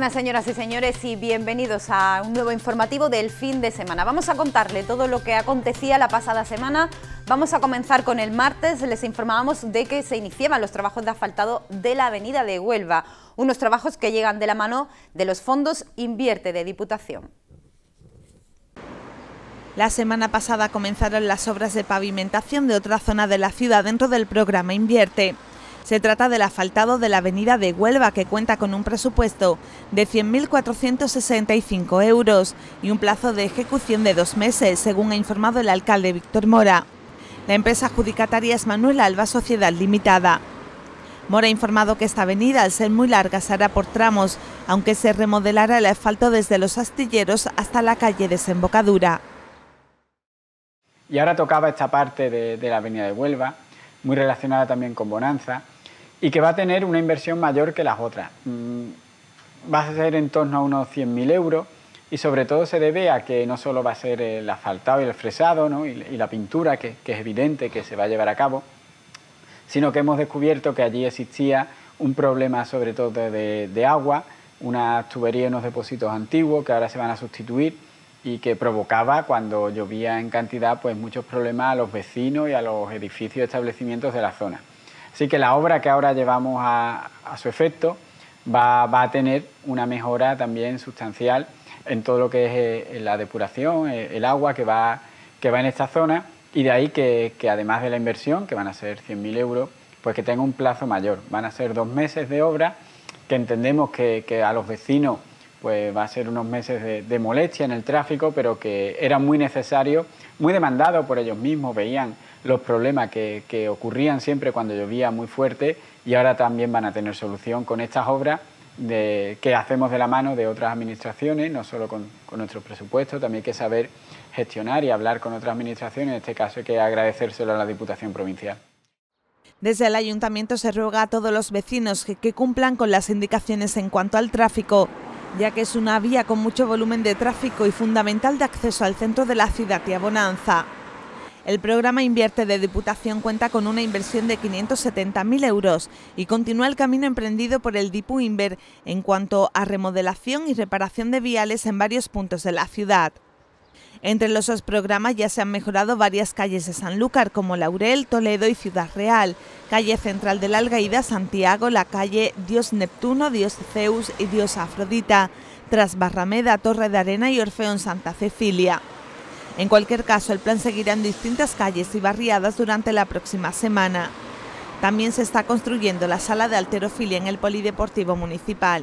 buenas señoras y señores y bienvenidos a un nuevo informativo del fin de semana. Vamos a contarle todo lo que acontecía la pasada semana. Vamos a comenzar con el martes. Les informábamos de que se iniciaban los trabajos de asfaltado de la avenida de Huelva, unos trabajos que llegan de la mano de los fondos Invierte de Diputación. La semana pasada comenzaron las obras de pavimentación de otra zona de la ciudad dentro del programa Invierte. Se trata del asfaltado de la avenida de Huelva, que cuenta con un presupuesto de 100.465 euros y un plazo de ejecución de dos meses, según ha informado el alcalde Víctor Mora. La empresa adjudicataria es Manuel Alba Sociedad Limitada. Mora ha informado que esta avenida, al ser muy larga, se hará por tramos, aunque se remodelará el asfalto desde los astilleros hasta la calle Desembocadura. Y ahora tocaba esta parte de, de la avenida de Huelva, muy relacionada también con Bonanza, y que va a tener una inversión mayor que las otras. Mm, va a ser en torno a unos 100.000 euros y sobre todo se debe a que no solo va a ser el asfaltado y el fresado y, la pintura, que, es evidente que se va a llevar a cabo, sino que hemos descubierto que allí existía un problema sobre todo de, agua, una tubería en unos depósitos antiguos que ahora se van a sustituir y que provocaba cuando llovía en cantidad pues muchos problemas a los vecinos y a los edificios y establecimientos de la zona. Así que la obra que ahora llevamos a, su efecto va, a tener una mejora también sustancial en todo lo que es eh, la depuración, eh, el agua que va, que va en esta zona y de ahí que, además de la inversión, que van a ser 100.000 euros, pues que tenga un plazo mayor. Van a ser dos meses de obra que entendemos que a los vecinos pues va a ser unos meses de, molestia en el tráfico, pero que era muy necesario, muy demandado por ellos mismos, veían los problemas que, ocurrían siempre cuando llovía muy fuerte y ahora también van a tener solución con estas obras de, que hacemos de la mano de otras administraciones, no solo con, con, nuestro presupuesto, también hay que saber gestionar y hablar con otras administraciones, en este caso hay que agradecérselo a la Diputación Provincial. Desde el ayuntamiento se ruega a todos los vecinos que cumplan con las indicaciones en cuanto al tráfico ya que es una vía con mucho volumen de tráfico y fundamental de acceso al centro de la ciudad y a Bonanza. El programa Invierte de Diputación cuenta con una inversión de 570.000 euros y continúa el camino emprendido por el Dipu Inver en cuanto a remodelación y reparación de viales en varios puntos de la ciudad. Entre los dos programas ya se han mejorado varias calles de Sanlúcar, como Laurel, Toledo y Ciudad Real, calle central de la Algaida, Santiago, la calle Dios Neptuno, Dios Zeus y Dios Afrodita, tras Barrameda, Torre de Arena y Orfeón Santa Cecilia. En cualquier caso, el plan seguirá en distintas calles y barriadas durante la próxima semana. También se está construyendo la sala de alterofilia en el Polideportivo Municipal.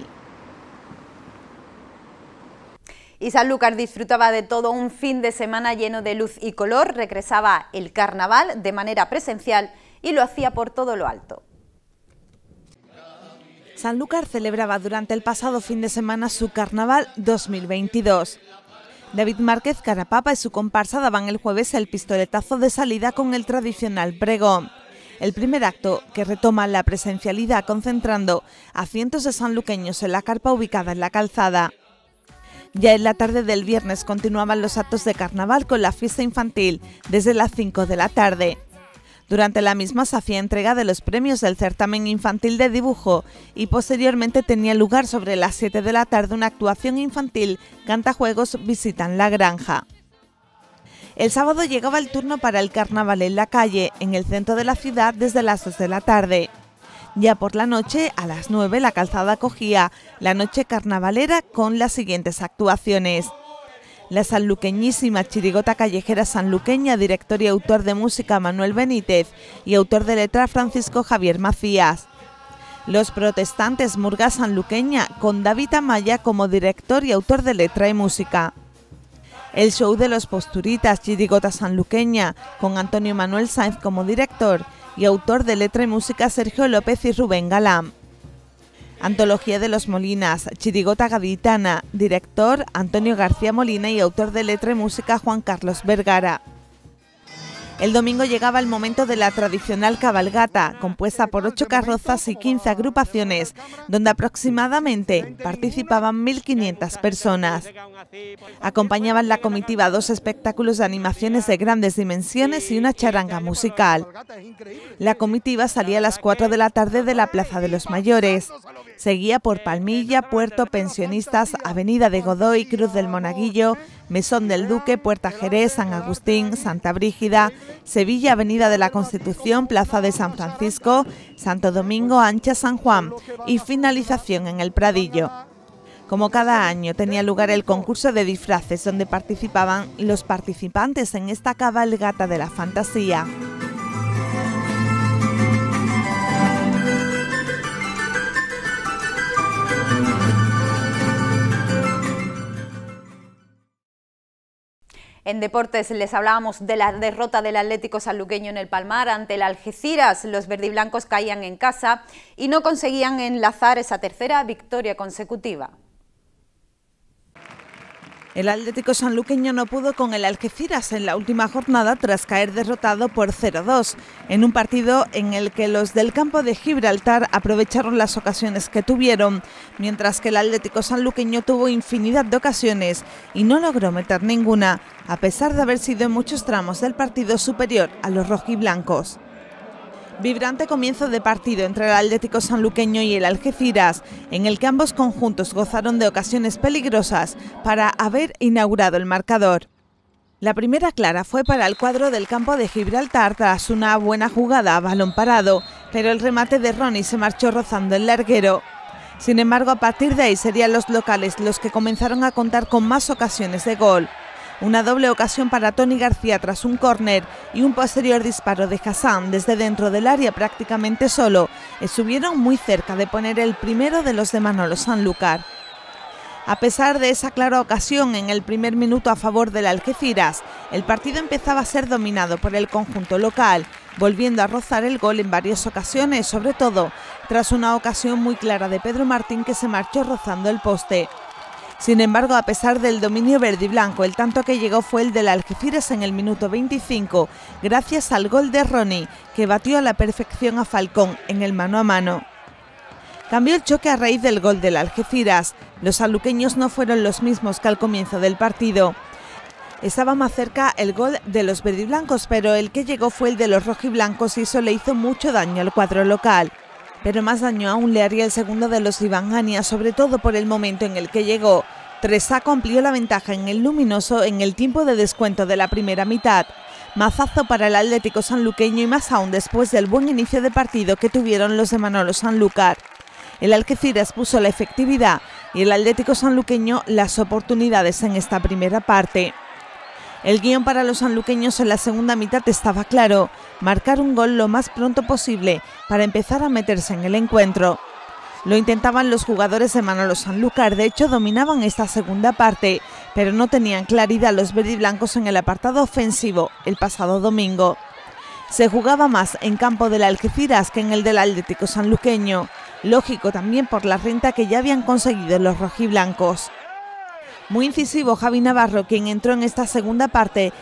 Y Sanlúcar disfrutaba de todo un fin de semana lleno de luz y color, regresaba el carnaval de manera presencial y lo hacía por todo lo alto. Sanlúcar celebraba durante el pasado fin de semana su carnaval 2022. David Márquez Carapapa y su comparsa daban el jueves el pistoletazo de salida con el tradicional pregón. El primer acto, que retoma la presencialidad concentrando a cientos de sanluqueños en la carpa ubicada en la calzada. Ya en la tarde del viernes continuaban los actos de carnaval con la fiesta infantil desde las 5 de la tarde. Durante la misma se hacía entrega de los premios del certamen infantil de dibujo y posteriormente tenía lugar sobre las 7 de la tarde una actuación infantil Cantajuegos Visitan la Granja. El sábado llegaba el turno para el carnaval en la calle, en el centro de la ciudad, desde las 2 de la tarde. Ya por la noche, a las 9, la calzada cogía la noche carnavalera con las siguientes actuaciones. La sanluqueñísima chirigota callejera sanluqueña, director y autor de música Manuel Benítez y autor de letra Francisco Javier Macías. Los protestantes murga sanluqueña con David Amaya como director y autor de letra y música. El show de los posturitas chirigota sanluqueña con Antonio Manuel Sainz como director y autor de letra y música Sergio López y Rubén Galán. Antología de los Molinas, Chirigota Gaditana, director Antonio García Molina y autor de letra y música Juan Carlos Vergara. El domingo llegaba el momento de la tradicional cabalgata, compuesta por ocho carrozas y 15 agrupaciones, donde aproximadamente participaban 1.500 personas. Acompañaban la comitiva dos espectáculos de animaciones de grandes dimensiones y una charanga musical. La comitiva salía a las 4 de la tarde de la Plaza de los Mayores. Seguía por Palmilla, Puerto Pensionistas, Avenida de Godoy, Cruz del Monaguillo, Mesón del Duque, Puerta Jerez, San Agustín, Santa Brígida, Sevilla, Avenida de la Constitución, Plaza de San Francisco, Santo Domingo, Ancha San Juan y finalización en el Pradillo. Como cada año tenía lugar el concurso de disfraces donde participaban los participantes en esta cabalgata de la fantasía. En deportes les hablábamos de la derrota del Atlético Sanluqueño en el Palmar ante el Algeciras. Los verdiblancos caían en casa y no conseguían enlazar esa tercera victoria consecutiva. El Atlético sanluqueño no pudo con el Algeciras en la última jornada tras caer derrotado por 0-2, en un partido en el que los del campo de Gibraltar aprovecharon las ocasiones que tuvieron, mientras que el Atlético sanluqueño tuvo infinidad de ocasiones y no logró meter ninguna, a pesar de haber sido en muchos tramos del partido superior a los rojiblancos. Vibrante comienzo de partido entre el Atlético Sanluqueño y el Algeciras, en el que ambos conjuntos gozaron de ocasiones peligrosas para haber inaugurado el marcador. La primera clara fue para el cuadro del campo de Gibraltar tras una buena jugada a balón parado, pero el remate de Ronnie se marchó rozando el larguero. Sin embargo, a partir de ahí serían los locales los que comenzaron a contar con más ocasiones de gol. Una doble ocasión para Tony García tras un córner y un posterior disparo de Hassan desde dentro del área prácticamente solo estuvieron muy cerca de poner el primero de los de Manolo Sanlúcar. A pesar de esa clara ocasión en el primer minuto a favor del Algeciras, el partido empezaba a ser dominado por el conjunto local, volviendo a rozar el gol en varias ocasiones, sobre todo tras una ocasión muy clara de Pedro Martín que se marchó rozando el poste. Sin embargo, a pesar del dominio verde y blanco, el tanto que llegó fue el del Algeciras en el minuto 25, gracias al gol de Ronnie, que batió a la perfección a Falcón en el mano a mano. Cambió el choque a raíz del gol del Algeciras. Los aluqueños no fueron los mismos que al comienzo del partido. Estaba más cerca el gol de los verdiblancos, pero el que llegó fue el de los rojiblancos y eso le hizo mucho daño al cuadro local pero más daño aún le haría el segundo de los Ibanjania, sobre todo por el momento en el que llegó. Tresa amplió la ventaja en el luminoso en el tiempo de descuento de la primera mitad. Mazazo para el Atlético sanluqueño y más aún después del buen inicio de partido que tuvieron los de Manolo Sanlúcar. El Algeciras puso la efectividad y el Atlético sanluqueño las oportunidades en esta primera parte. El guión para los sanluqueños en la segunda mitad estaba claro marcar un gol lo más pronto posible para empezar a meterse en el encuentro. Lo intentaban los jugadores de Manolo Sanlúcar, de hecho dominaban esta segunda parte, pero no tenían claridad los verdiblancos en el apartado ofensivo el pasado domingo. Se jugaba más en campo del Algeciras que en el del Atlético Sanluqueño, lógico también por la renta que ya habían conseguido los rojiblancos. Muy incisivo Javi Navarro, quien entró en esta segunda parte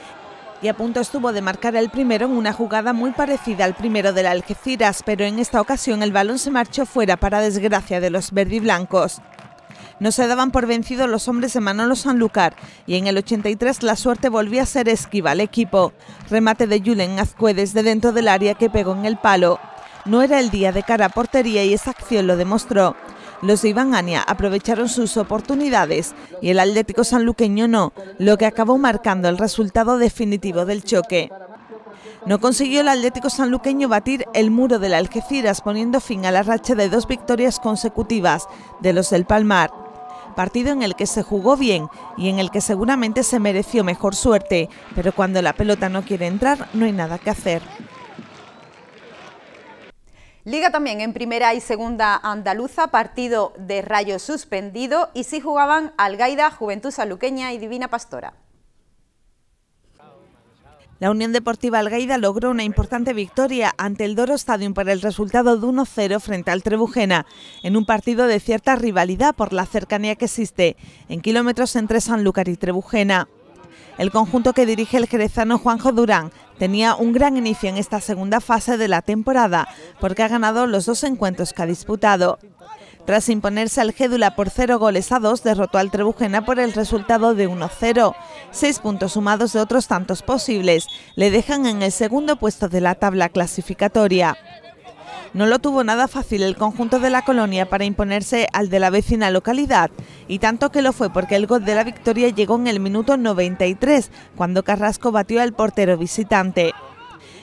y a punto estuvo de marcar el primero en una jugada muy parecida al primero de la Algeciras, pero en esta ocasión el balón se marchó fuera para desgracia de los verdiblancos. No se daban por vencidos los hombres de Manolo Sanlúcar y en el 83 la suerte volvía a ser esquiva al equipo. Remate de Julen Azcuedes de dentro del área que pegó en el palo. No era el día de cara a portería y esa acción lo demostró. Los de Iván aprovecharon sus oportunidades y el Atlético sanluqueño no, lo que acabó marcando el resultado definitivo del choque. No consiguió el Atlético sanluqueño batir el muro de la Algeciras, poniendo fin a la racha de dos victorias consecutivas de los del Palmar. Partido en el que se jugó bien y en el que seguramente se mereció mejor suerte, pero cuando la pelota no quiere entrar no hay nada que hacer. Liga también en primera y segunda andaluza, partido de rayo suspendido y sí jugaban Algaida, Juventud Saluqueña y Divina Pastora. La Unión Deportiva Algaida logró una importante victoria ante el Doro Stadium por el resultado de 1-0 frente al Trebujena, en un partido de cierta rivalidad por la cercanía que existe, en kilómetros entre Sanlúcar y Trebujena. El conjunto que dirige el jerezano Juanjo Durán tenía un gran inicio en esta segunda fase de la temporada porque ha ganado los dos encuentros que ha disputado. Tras imponerse al Gédula por cero goles a dos, derrotó al Trebujena por el resultado de 1-0. Seis puntos sumados de otros tantos posibles le dejan en el segundo puesto de la tabla clasificatoria. No lo tuvo nada fácil el conjunto de la colonia para imponerse al de la vecina localidad, y tanto que lo fue porque el gol de la victoria llegó en el minuto 93, cuando Carrasco batió al portero visitante.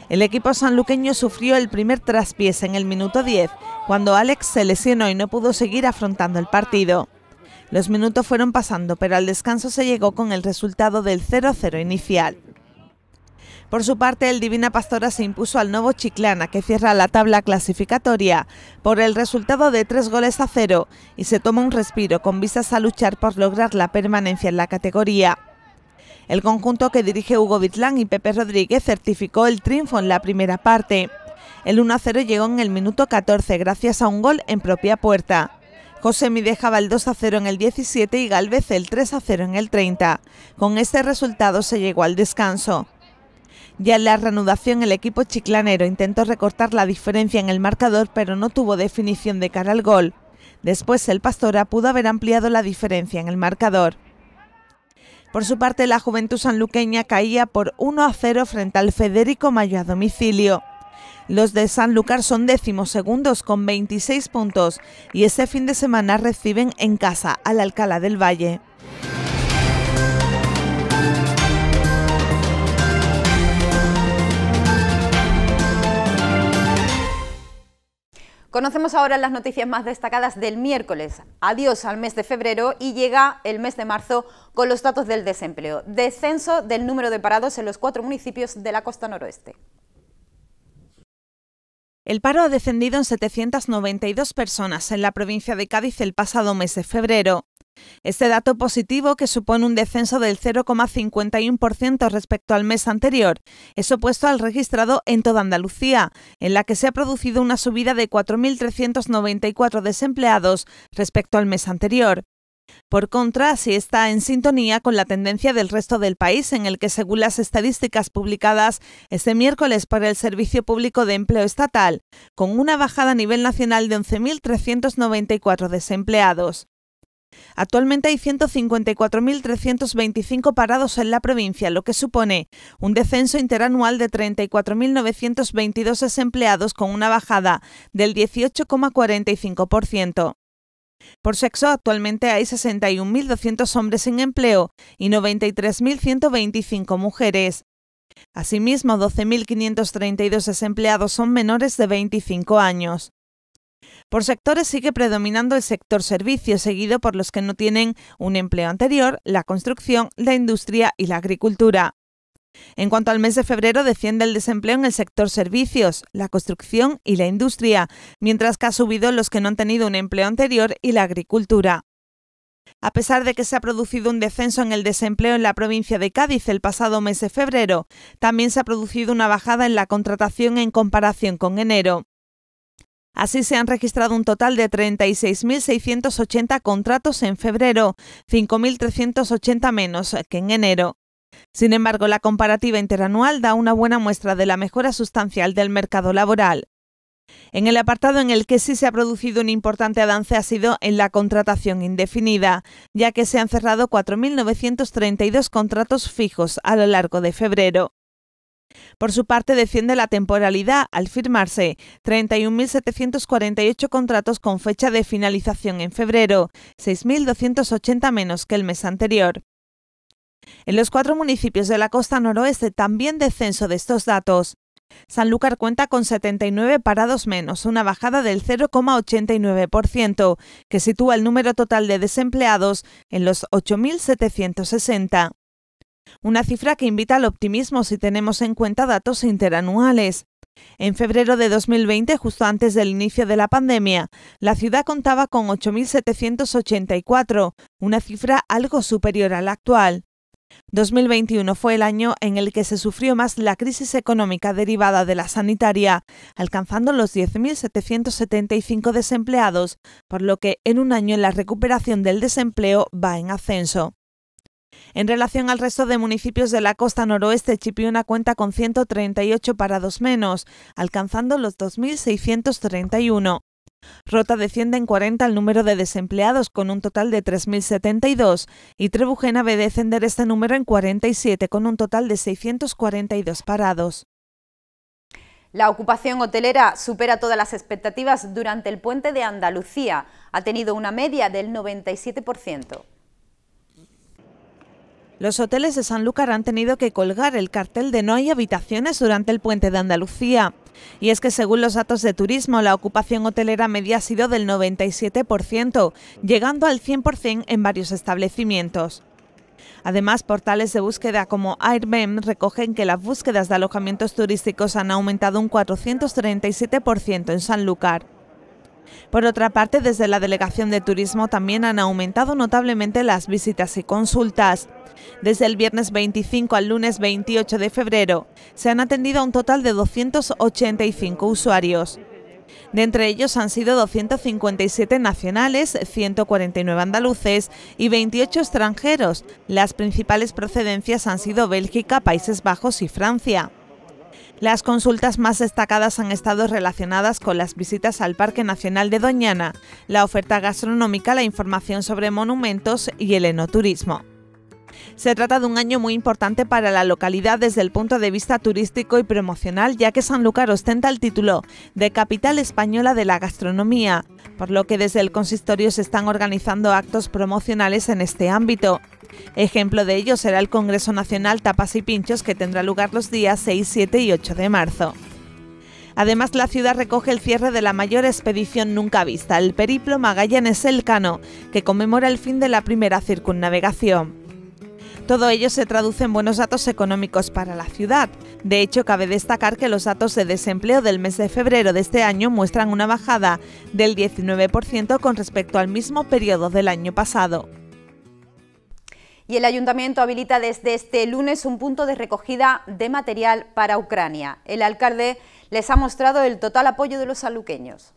El equipo sanluqueño sufrió el primer traspiés en el minuto 10, cuando Alex se lesionó y no pudo seguir afrontando el partido. Los minutos fueron pasando, pero al descanso se llegó con el resultado del 0-0 inicial. Por su parte, el Divina Pastora se impuso al nuevo Chiclana, que cierra la tabla clasificatoria, por el resultado de tres goles a cero y se toma un respiro con vistas a luchar por lograr la permanencia en la categoría. El conjunto que dirige Hugo Vitlán y Pepe Rodríguez certificó el triunfo en la primera parte. El 1-0 llegó en el minuto 14 gracias a un gol en propia puerta. José dejaba el 2-0 en el 17 y Galvez el 3-0 en el 30. Con este resultado se llegó al descanso. Ya en la reanudación el equipo chiclanero intentó recortar la diferencia en el marcador pero no tuvo definición de cara al gol. Después el Pastora pudo haber ampliado la diferencia en el marcador. Por su parte, la Juventud Sanluqueña caía por 1 a 0 frente al Federico Mayo a domicilio. Los de Sanlúcar son décimos segundos con 26 puntos y este fin de semana reciben en casa al Alcalá del Valle. Conocemos ahora las noticias más destacadas del miércoles. Adiós al mes de febrero y llega el mes de marzo con los datos del desempleo. Descenso del número de parados en los cuatro municipios de la costa noroeste. El paro ha descendido en 792 personas en la provincia de Cádiz el pasado mes de febrero, este dato positivo, que supone un descenso del 0,51% respecto al mes anterior, es opuesto al registrado en toda Andalucía, en la que se ha producido una subida de 4.394 desempleados respecto al mes anterior. Por contra, sí está en sintonía con la tendencia del resto del país, en el que, según las estadísticas publicadas este miércoles por el Servicio Público de Empleo Estatal, con una bajada a nivel nacional de 11.394 desempleados. Actualmente hay 154.325 parados en la provincia, lo que supone un descenso interanual de 34.922 desempleados con una bajada del 18,45%. Por sexo, actualmente hay 61.200 hombres en empleo y 93.125 mujeres. Asimismo, 12.532 desempleados son menores de 25 años. Por sectores sigue predominando el sector servicios, seguido por los que no tienen un empleo anterior, la construcción, la industria y la agricultura. En cuanto al mes de febrero, desciende el desempleo en el sector servicios, la construcción y la industria, mientras que ha subido los que no han tenido un empleo anterior y la agricultura. A pesar de que se ha producido un descenso en el desempleo en la provincia de Cádiz el pasado mes de febrero, también se ha producido una bajada en la contratación en comparación con enero. Así se han registrado un total de 36.680 contratos en febrero, 5.380 menos que en enero. Sin embargo, la comparativa interanual da una buena muestra de la mejora sustancial del mercado laboral. En el apartado en el que sí se ha producido un importante avance ha sido en la contratación indefinida, ya que se han cerrado 4.932 contratos fijos a lo largo de febrero. Por su parte, defiende la temporalidad al firmarse 31.748 contratos con fecha de finalización en febrero, 6.280 menos que el mes anterior. En los cuatro municipios de la costa noroeste también descenso de estos datos. Sanlúcar cuenta con 79 parados menos, una bajada del 0,89%, que sitúa el número total de desempleados en los 8.760 una cifra que invita al optimismo si tenemos en cuenta datos interanuales. En febrero de 2020, justo antes del inicio de la pandemia, la ciudad contaba con 8.784, una cifra algo superior a la actual. 2021 fue el año en el que se sufrió más la crisis económica derivada de la sanitaria, alcanzando los 10.775 desempleados, por lo que en un año la recuperación del desempleo va en ascenso. En relación al resto de municipios de la costa noroeste, Chipiona cuenta con 138 parados menos, alcanzando los 2.631. Rota desciende en 40 el número de desempleados, con un total de 3.072, y Trebujena ve descender este número en 47, con un total de 642 parados. La ocupación hotelera supera todas las expectativas durante el puente de Andalucía. Ha tenido una media del 97%. Los hoteles de Sanlúcar han tenido que colgar el cartel de no hay habitaciones durante el puente de Andalucía. Y es que según los datos de turismo, la ocupación hotelera media ha sido del 97%, llegando al 100% en varios establecimientos. Además, portales de búsqueda como Airbnb recogen que las búsquedas de alojamientos turísticos han aumentado un 437% en Sanlúcar. Por otra parte, desde la Delegación de Turismo también han aumentado notablemente las visitas y consultas. Desde el viernes 25 al lunes 28 de febrero se han atendido a un total de 285 usuarios. De entre ellos han sido 257 nacionales, 149 andaluces y 28 extranjeros. Las principales procedencias han sido Bélgica, Países Bajos y Francia. Las consultas más destacadas han estado relacionadas con las visitas al Parque Nacional de Doñana, la oferta gastronómica, la información sobre monumentos y el enoturismo. Se trata de un año muy importante para la localidad desde el punto de vista turístico y promocional, ya que Sanlúcar ostenta el título de Capital Española de la Gastronomía por lo que desde el consistorio se están organizando actos promocionales en este ámbito. Ejemplo de ello será el Congreso Nacional Tapas y Pinchos que tendrá lugar los días 6, 7 y 8 de marzo. Además, la ciudad recoge el cierre de la mayor expedición nunca vista, el periplo Magallanes-Elcano, que conmemora el fin de la primera circunnavegación. Todo ello se traduce en buenos datos económicos para la ciudad. De hecho, cabe destacar que los datos de desempleo del mes de febrero de este año muestran una bajada del 19% con respecto al mismo periodo del año pasado. Y el Ayuntamiento habilita desde este lunes un punto de recogida de material para Ucrania. El alcalde les ha mostrado el total apoyo de los aluqueños.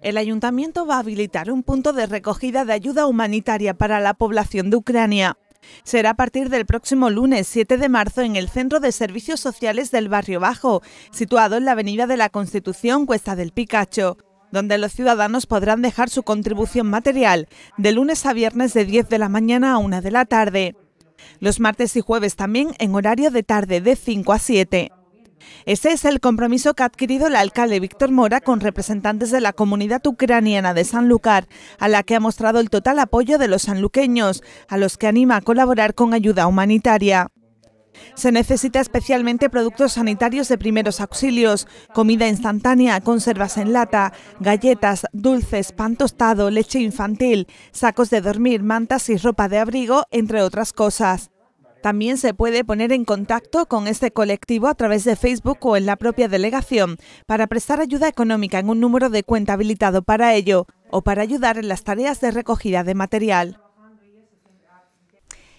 El ayuntamiento va a habilitar un punto de recogida de ayuda humanitaria para la población de Ucrania. Será a partir del próximo lunes 7 de marzo en el Centro de Servicios Sociales del Barrio Bajo, situado en la Avenida de la Constitución Cuesta del Picacho, donde los ciudadanos podrán dejar su contribución material de lunes a viernes de 10 de la mañana a 1 de la tarde. Los martes y jueves también en horario de tarde de 5 a 7. Ese es el compromiso que ha adquirido el alcalde Víctor Mora con representantes de la comunidad ucraniana de Sanlúcar, a la que ha mostrado el total apoyo de los sanluqueños, a los que anima a colaborar con ayuda humanitaria. Se necesita especialmente productos sanitarios de primeros auxilios, comida instantánea, conservas en lata, galletas, dulces, pan tostado, leche infantil, sacos de dormir, mantas y ropa de abrigo, entre otras cosas. También se puede poner en contacto con este colectivo a través de Facebook o en la propia delegación para prestar ayuda económica en un número de cuenta habilitado para ello o para ayudar en las tareas de recogida de material.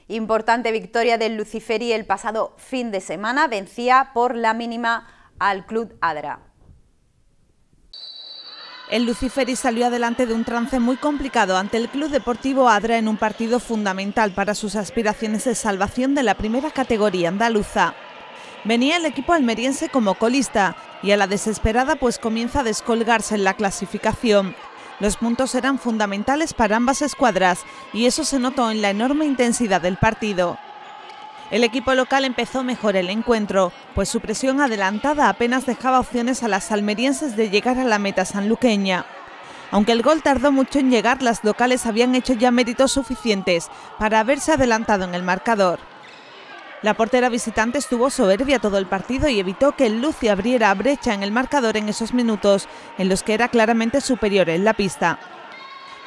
Importante victoria del Luciferi el pasado fin de semana, vencía por la mínima al Club Adra. El Luciferi salió adelante de un trance muy complicado ante el Club Deportivo Adra en un partido fundamental para sus aspiraciones de salvación de la primera categoría andaluza. Venía el equipo almeriense como colista y a la desesperada pues comienza a descolgarse en la clasificación. Los puntos eran fundamentales para ambas escuadras y eso se notó en la enorme intensidad del partido. El equipo local empezó mejor el encuentro, pues su presión adelantada apenas dejaba opciones a las almerienses de llegar a la meta sanluqueña. Aunque el gol tardó mucho en llegar, las locales habían hecho ya méritos suficientes para haberse adelantado en el marcador. La portera visitante estuvo soberbia todo el partido y evitó que el Lucy abriera brecha en el marcador en esos minutos, en los que era claramente superior en la pista.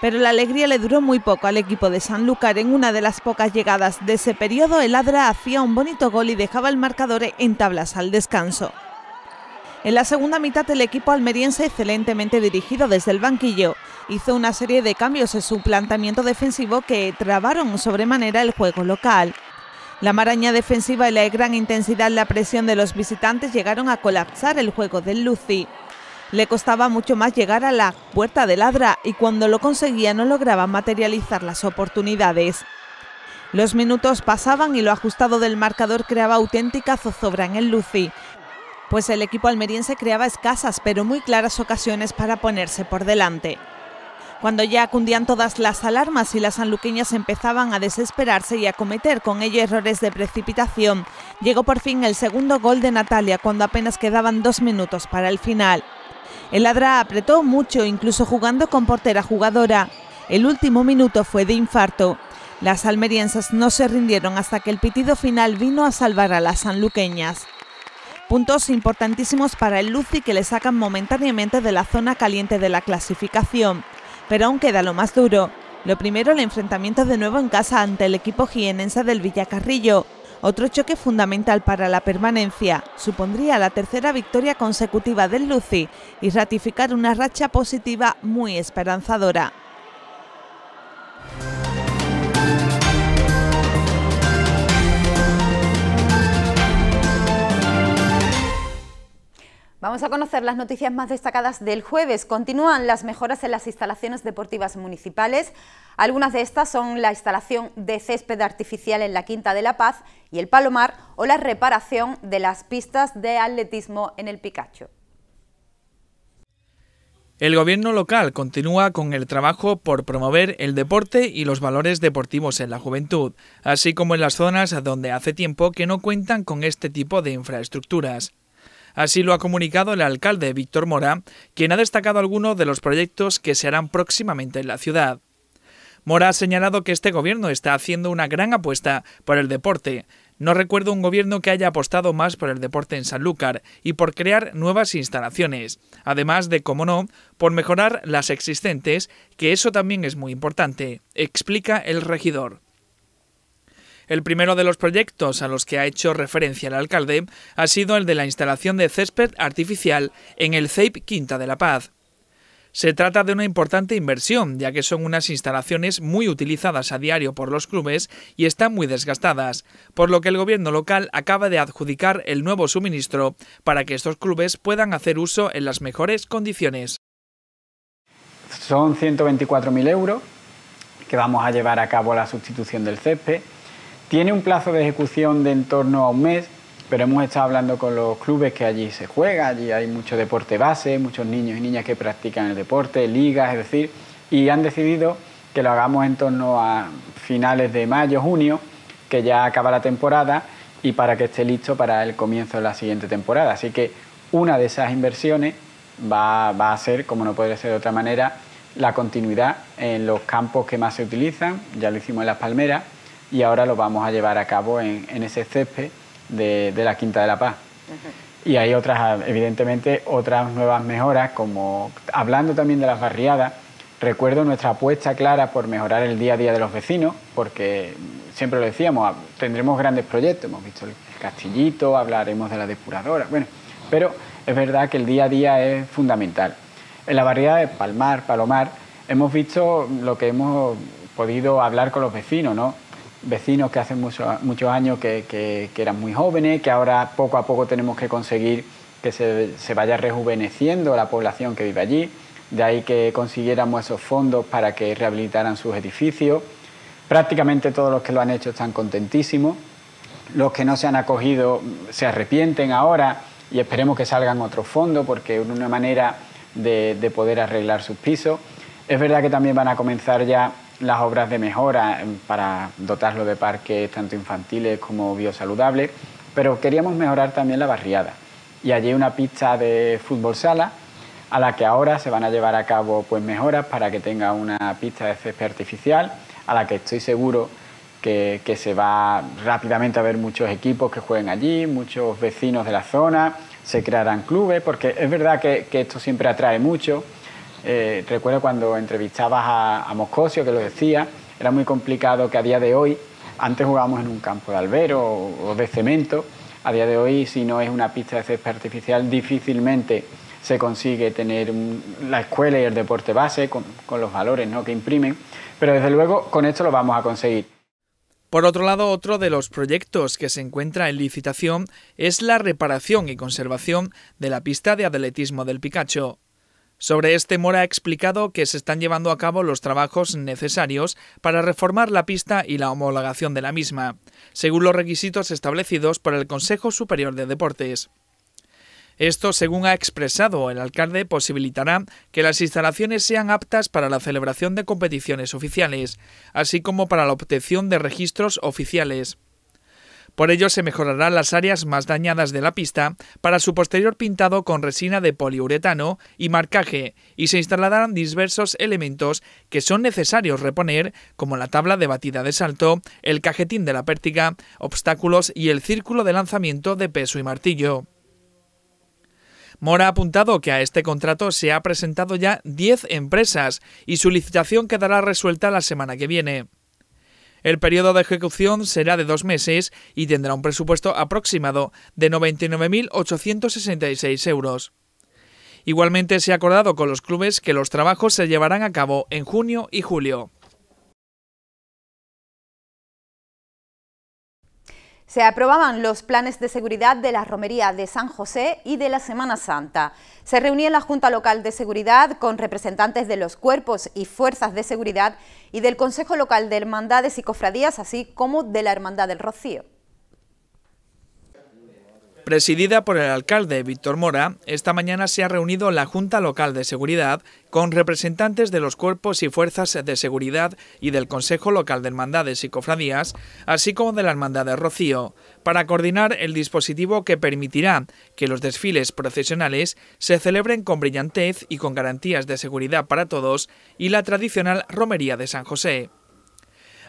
Pero la alegría le duró muy poco al equipo de san Sanlúcar. En una de las pocas llegadas de ese periodo, el Adra hacía un bonito gol y dejaba el marcador en tablas al descanso. En la segunda mitad el equipo almeriense, excelentemente dirigido desde el banquillo, hizo una serie de cambios en su planteamiento defensivo que trabaron sobremanera el juego local. La maraña defensiva y la gran intensidad en la presión de los visitantes llegaron a colapsar el juego del Lucy. Le costaba mucho más llegar a la puerta de ladra y cuando lo conseguía no lograba materializar las oportunidades. Los minutos pasaban y lo ajustado del marcador creaba auténtica zozobra en el Lucy, pues el equipo almeriense creaba escasas pero muy claras ocasiones para ponerse por delante. Cuando ya cundían todas las alarmas y las sanluqueñas empezaban a desesperarse y a cometer con ello errores de precipitación, llegó por fin el segundo gol de Natalia cuando apenas quedaban dos minutos para el final. El Ladra apretó mucho, incluso jugando con portera jugadora. El último minuto fue de infarto. Las almerienses no se rindieron hasta que el pitido final vino a salvar a las sanluqueñas. Puntos importantísimos para el Lucy que le sacan momentáneamente de la zona caliente de la clasificación. Pero aún queda lo más duro. Lo primero, el enfrentamiento de nuevo en casa ante el equipo jienense del Villacarrillo. Otro choque fundamental para la permanencia supondría la tercera victoria consecutiva del Lucy y ratificar una racha positiva muy esperanzadora. Vamos a conocer las noticias más destacadas del jueves. Continúan las mejoras en las instalaciones deportivas municipales. Algunas de estas son la instalación de césped artificial en la Quinta de la Paz y el Palomar o la reparación de las pistas de atletismo en el Picacho. El gobierno local continúa con el trabajo por promover el deporte y los valores deportivos en la juventud, así como en las zonas donde hace tiempo que no cuentan con este tipo de infraestructuras. Así lo ha comunicado el alcalde Víctor Mora, quien ha destacado algunos de los proyectos que se harán próximamente en la ciudad. Mora ha señalado que este gobierno está haciendo una gran apuesta por el deporte. No recuerdo un gobierno que haya apostado más por el deporte en Sanlúcar y por crear nuevas instalaciones, además de, como no, por mejorar las existentes, que eso también es muy importante, explica el regidor. El primero de los proyectos a los que ha hecho referencia el alcalde ha sido el de la instalación de césped artificial en el CEIP Quinta de la Paz. Se trata de una importante inversión, ya que son unas instalaciones muy utilizadas a diario por los clubes y están muy desgastadas, por lo que el gobierno local acaba de adjudicar el nuevo suministro para que estos clubes puedan hacer uso en las mejores condiciones. Son 124.000 euros que vamos a llevar a cabo la sustitución del césped tiene un plazo de ejecución de en torno a un mes, pero hemos estado hablando con los clubes que allí se juega, allí hay mucho deporte base, muchos niños y niñas que practican el deporte, ligas, es decir, y han decidido que lo hagamos en torno a finales de mayo, junio, que ya acaba la temporada y para que esté listo para el comienzo de la siguiente temporada. Así que una de esas inversiones va, a ser, como no puede ser de otra manera, la continuidad en los campos que más se utilizan, ya lo hicimos en Las Palmeras, y ahora lo vamos a llevar a cabo en, ese césped de, la Quinta de la Paz. Y hay otras, evidentemente, otras nuevas mejoras, como hablando también de las barriadas, recuerdo nuestra apuesta clara por mejorar el día a día de los vecinos, porque siempre lo decíamos, ah, tendremos grandes proyectos, hemos visto el castillito, hablaremos de la depuradora, bueno, pero es verdad que el día a día es fundamental. En la barriada de Palmar, Palomar, hemos visto lo que hemos podido hablar con los vecinos, ¿no? vecinos que hace mucho, muchos años que, eran muy jóvenes, que ahora poco a poco tenemos que conseguir que se, vaya rejuveneciendo la población que vive allí. De ahí que consiguiéramos esos fondos para que rehabilitaran sus edificios. Prácticamente todos los que lo han hecho están contentísimos. Los que no se han acogido se arrepienten ahora y esperemos que salgan otros fondos porque es una manera de, de poder arreglar sus pisos. Es verdad que también van a comenzar ya las obras de mejora em, para dotarlo de parques tanto infantiles como biosaludables, pero queríamos mejorar también la barriada. Y allí una pista de fútbol sala a la que ahora se van a llevar a cabo pues mejoras para que tenga una pista de césped artificial, a la que estoy seguro que, se va rápidamente a ver muchos equipos que jueguen allí, muchos vecinos de la zona, se crearán clubes, porque es verdad que, que esto siempre atrae mucho eh, recuerdo cuando entrevistabas a, Moscosio, que lo decía, era muy complicado que a día de hoy, antes jugábamos en un campo de albero o, de cemento, a día de hoy, si no es una pista de césped artificial, difícilmente se consigue tener la escuela y el deporte base con, los valores ¿no? que imprimen, pero desde luego con esto lo vamos a conseguir. Por otro lado, otro de los proyectos que se encuentra en licitación es la reparación y conservación de la pista de atletismo del Picacho. Sobre este, Mora ha explicado que se están llevando a cabo los trabajos necesarios para reformar la pista y la homologación de la misma, según los requisitos establecidos por el Consejo Superior de Deportes. Esto, según ha expresado el alcalde, posibilitará que las instalaciones sean aptas para la celebración de competiciones oficiales, así como para la obtención de registros oficiales. Por ello se mejorarán las áreas más dañadas de la pista para su posterior pintado con resina de poliuretano y marcaje y se instalarán diversos elementos que son necesarios reponer como la tabla de batida de salto, el cajetín de la pértiga, obstáculos y el círculo de lanzamiento de peso y martillo. Mora ha apuntado que a este contrato se ha presentado ya 10 empresas y su licitación quedará resuelta la semana que viene. El periodo de ejecución será de dos meses y tendrá un presupuesto aproximado de 99.866 euros. Igualmente se ha acordado con los clubes que los trabajos se llevarán a cabo en junio y julio. Se aprobaban los planes de seguridad de la romería de San José y de la Semana Santa. Se reunía la Junta Local de Seguridad con representantes de los cuerpos y fuerzas de seguridad y del Consejo Local de Hermandades y Cofradías, así como de la Hermandad del Rocío. Presidida por el alcalde Víctor Mora, esta mañana se ha reunido la Junta Local de Seguridad con representantes de los cuerpos y fuerzas de seguridad y del Consejo Local de Hermandades y Cofradías, así como de la Hermandad de Rocío, para coordinar el dispositivo que permitirá que los desfiles procesionales se celebren con brillantez y con garantías de seguridad para todos y la tradicional romería de San José.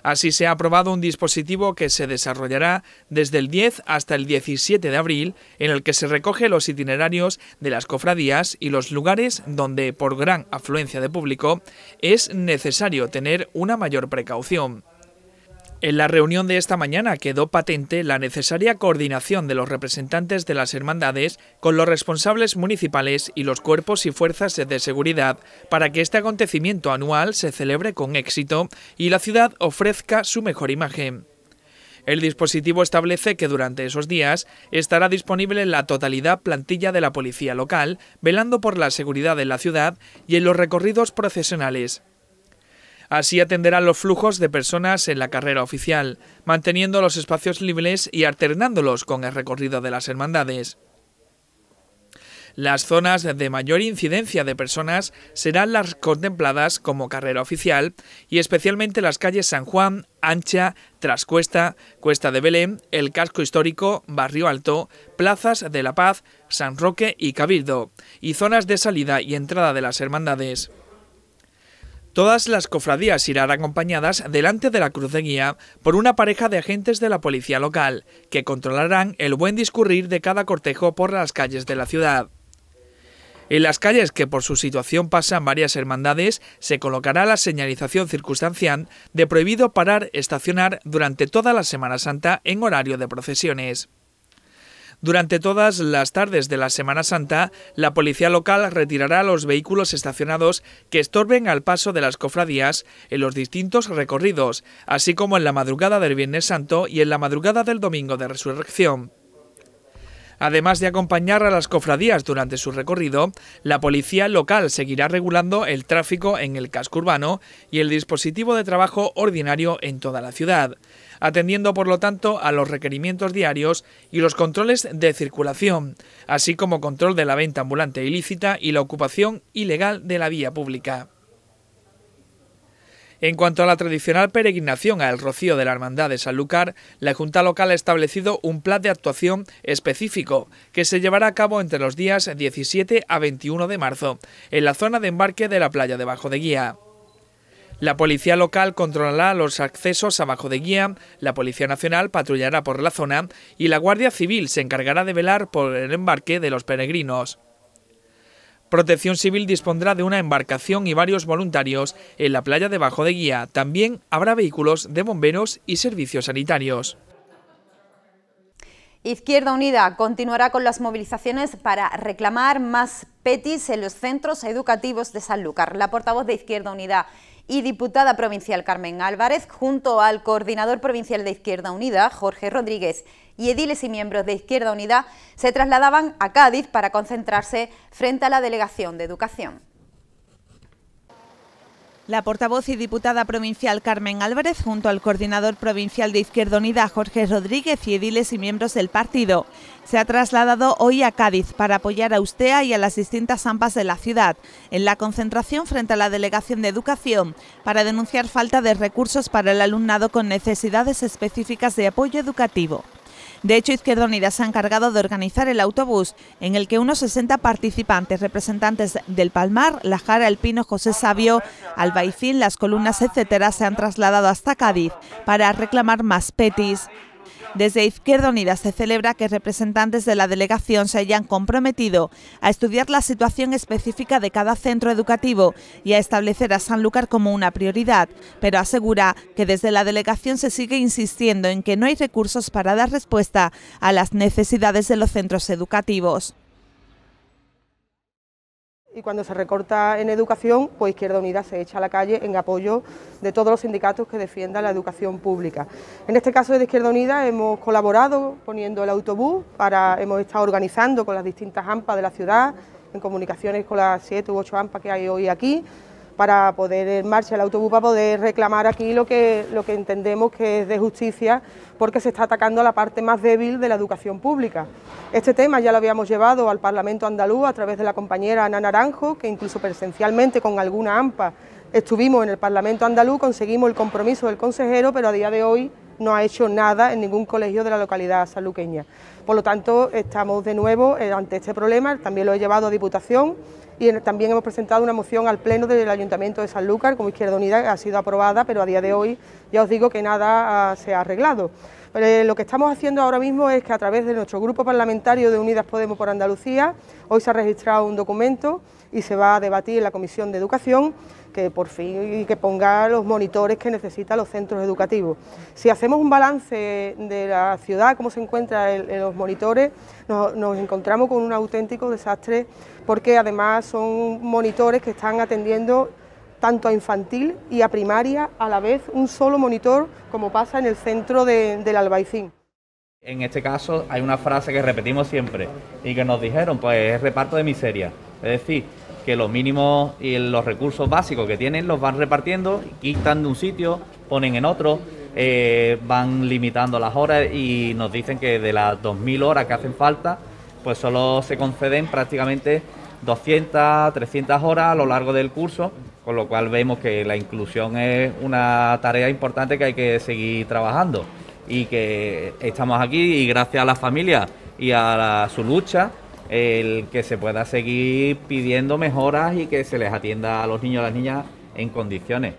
Así se ha aprobado un dispositivo que se desarrollará desde el 10 hasta el 17 de abril, en el que se recoge los itinerarios de las cofradías y los lugares donde, por gran afluencia de público, es necesario tener una mayor precaución. En la reunión de esta mañana quedó patente la necesaria coordinación de los representantes de las hermandades con los responsables municipales y los cuerpos y fuerzas de seguridad para que este acontecimiento anual se celebre con éxito y la ciudad ofrezca su mejor imagen. El dispositivo establece que durante esos días estará disponible la totalidad plantilla de la policía local, velando por la seguridad en la ciudad y en los recorridos procesionales, Así atenderán los flujos de personas en la carrera oficial, manteniendo los espacios libres y alternándolos con el recorrido de las hermandades. Las zonas de mayor incidencia de personas serán las contempladas como carrera oficial y especialmente las calles San Juan, Ancha, Trascuesta, Cuesta de Belén, el Casco Histórico, Barrio Alto, Plazas de la Paz, San Roque y Cabildo, y zonas de salida y entrada de las hermandades. Todas las cofradías irán acompañadas delante de la cruz de guía por una pareja de agentes de la policía local, que controlarán el buen discurrir de cada cortejo por las calles de la ciudad. En las calles que por su situación pasan varias hermandades, se colocará la señalización circunstancial de prohibido parar estacionar durante toda la Semana Santa en horario de procesiones. Durante todas las tardes de la Semana Santa, la policía local retirará los vehículos estacionados que estorben al paso de las cofradías en los distintos recorridos, así como en la madrugada del Viernes Santo y en la madrugada del Domingo de Resurrección. Además de acompañar a las cofradías durante su recorrido, la policía local seguirá regulando el tráfico en el casco urbano y el dispositivo de trabajo ordinario en toda la ciudad atendiendo por lo tanto a los requerimientos diarios y los controles de circulación, así como control de la venta ambulante ilícita y la ocupación ilegal de la vía pública. En cuanto a la tradicional peregrinación al Rocío de la Hermandad de Sanlúcar, la Junta Local ha establecido un plan de actuación específico que se llevará a cabo entre los días 17 a 21 de marzo, en la zona de embarque de la playa de Bajo de Guía. La policía local controlará los accesos a Bajo de Guía, la Policía Nacional patrullará por la zona y la Guardia Civil se encargará de velar por el embarque de los peregrinos. Protección Civil dispondrá de una embarcación y varios voluntarios en la playa de Bajo de Guía. También habrá vehículos de bomberos y servicios sanitarios. Izquierda Unida continuará con las movilizaciones para reclamar más PETIs en los centros educativos de Sanlúcar. La portavoz de Izquierda Unida y diputada provincial Carmen Álvarez, junto al coordinador provincial de Izquierda Unida, Jorge Rodríguez, y ediles y miembros de Izquierda Unida, se trasladaban a Cádiz para concentrarse frente a la Delegación de Educación. La portavoz y diputada provincial Carmen Álvarez, junto al coordinador provincial de Izquierda Unida Jorge Rodríguez y ediles y miembros del partido, se ha trasladado hoy a Cádiz para apoyar a Ustea y a las distintas AMPAs de la ciudad en la concentración frente a la Delegación de Educación para denunciar falta de recursos para el alumnado con necesidades específicas de apoyo educativo. De hecho, Izquierda Unida se ha encargado de organizar el autobús en el que unos 60 participantes, representantes del Palmar, La Jara, El Pino, José Sabio, Albaicín, Las Columnas, etcétera, se han trasladado hasta Cádiz para reclamar más petis. Desde Izquierda Unida se celebra que representantes de la delegación se hayan comprometido a estudiar la situación específica de cada centro educativo y a establecer a Sanlúcar como una prioridad, pero asegura que desde la delegación se sigue insistiendo en que no hay recursos para dar respuesta a las necesidades de los centros educativos. Y cuando se recorta en educación, pues Izquierda Unida se echa a la calle en apoyo de todos los sindicatos que defiendan la educación pública. En este caso de Izquierda Unida hemos colaborado poniendo el autobús, para, hemos estado organizando con las distintas AMPA de la ciudad, en comunicaciones con las siete u ocho AMPA que hay hoy aquí, para poder en marcha el autobús, para poder reclamar aquí lo que, lo que entendemos que es de justicia, porque se está atacando a la parte más débil de la educación pública. Este tema ya lo habíamos llevado al Parlamento andaluz a través de la compañera Ana Naranjo, que incluso presencialmente con alguna AMPA estuvimos en el Parlamento andaluz, conseguimos el compromiso del consejero, pero a día de hoy no ha hecho nada en ningún colegio de la localidad saluqueña. Por lo tanto, estamos de nuevo eh, ante este problema, también lo he llevado a Diputación y también hemos presentado una moción al Pleno del Ayuntamiento de Sanlúcar como Izquierda Unida, que ha sido aprobada, pero a día de hoy ya os digo que nada ah, se ha arreglado. Eh, lo que estamos haciendo ahora mismo es que a través de nuestro grupo parlamentario de Unidas Podemos por Andalucía, hoy se ha registrado un documento y se va a debatir en la Comisión de Educación que por fin que ponga los monitores que necesitan los centros educativos. Si hacemos un balance de la ciudad, cómo se encuentran los monitores, nos, encontramos con un auténtico desastre porque además son monitores que están atendiendo tanto a infantil y a primaria a la vez un solo monitor como pasa en el centro del Albaicín. En este caso hay una frase que repetimos siempre y que nos dijeron, pues es reparto de miseria. Es decir, que los mínimos y los recursos básicos que tienen los van repartiendo, quitan de un sitio, ponen en otro, eh, van limitando las horas y nos dicen que de las 2.000 horas que hacen falta, pues solo se conceden prácticamente 200, 300 horas a lo largo del curso, con lo cual vemos que la inclusión es una tarea importante que hay que seguir trabajando y que estamos aquí y gracias a la familia y a su lucha el que se pueda seguir pidiendo mejoras y que se les atienda a los niños y a las niñas en condiciones.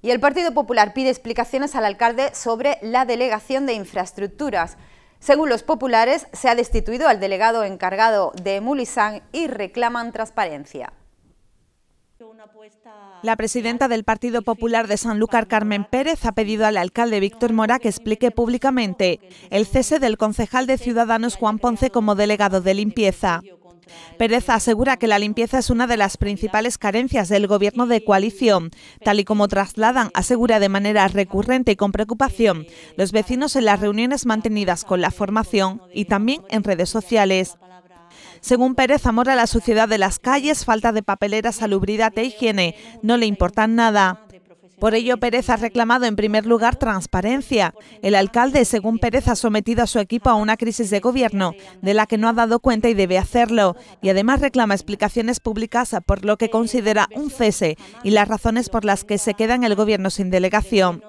Y el Partido Popular pide explicaciones al alcalde sobre la delegación de infraestructuras. Según los populares, se ha destituido al delegado encargado de Mulisán y reclaman transparencia. La presidenta del Partido Popular de Sanlúcar, Carmen Pérez, ha pedido al alcalde Víctor Mora que explique públicamente el cese del concejal de Ciudadanos Juan Ponce como delegado de limpieza. Pérez asegura que la limpieza es una de las principales carencias del gobierno de coalición, tal y como trasladan, asegura de manera recurrente y con preocupación, los vecinos en las reuniones mantenidas con la formación y también en redes sociales. Según Pérez amora la suciedad de las calles, falta de papelera, salubridad e higiene no le importan nada. Por ello, Pérez ha reclamado en primer lugar transparencia. El alcalde, según Pérez, ha sometido a su equipo a una crisis de gobierno de la que no ha dado cuenta y debe hacerlo. Y además reclama explicaciones públicas por lo que considera un cese y las razones por las que se queda en el gobierno sin delegación.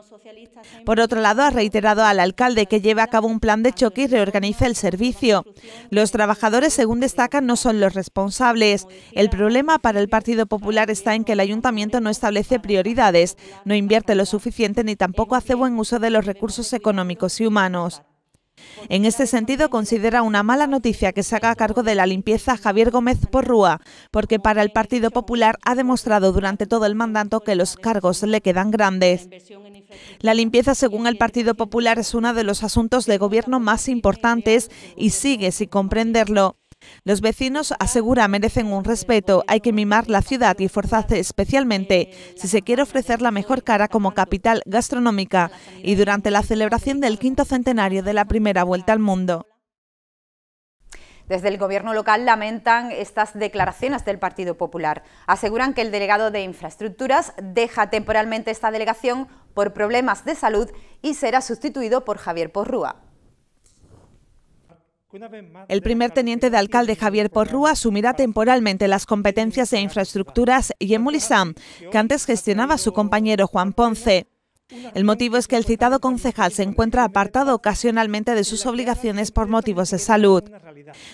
Por otro lado, ha reiterado al alcalde que lleve a cabo un plan de choque y reorganice el servicio. Los trabajadores, según destacan, no son los responsables. El problema para el Partido Popular está en que el ayuntamiento no establece prioridades, no invierte lo suficiente ni tampoco hace buen uso de los recursos económicos y humanos. En este sentido, considera una mala noticia que se haga cargo de la limpieza Javier Gómez Porrúa, porque para el Partido Popular ha demostrado durante todo el mandato que los cargos le quedan grandes. La limpieza, según el Partido Popular, es uno de los asuntos de gobierno más importantes y sigue sin comprenderlo. Los vecinos asegura merecen un respeto, hay que mimar la ciudad y forzarse especialmente si se quiere ofrecer la mejor cara como capital gastronómica y durante la celebración del quinto centenario de la primera vuelta al mundo. Desde el gobierno local lamentan estas declaraciones del Partido Popular. Aseguran que el delegado de Infraestructuras deja temporalmente esta delegación por problemas de salud y será sustituido por Javier Porrúa. El primer teniente de alcalde Javier Porrúa asumirá temporalmente las competencias de infraestructuras y Emulisam, que antes gestionaba su compañero Juan Ponce. El motivo es que el citado concejal se encuentra apartado ocasionalmente de sus obligaciones por motivos de salud.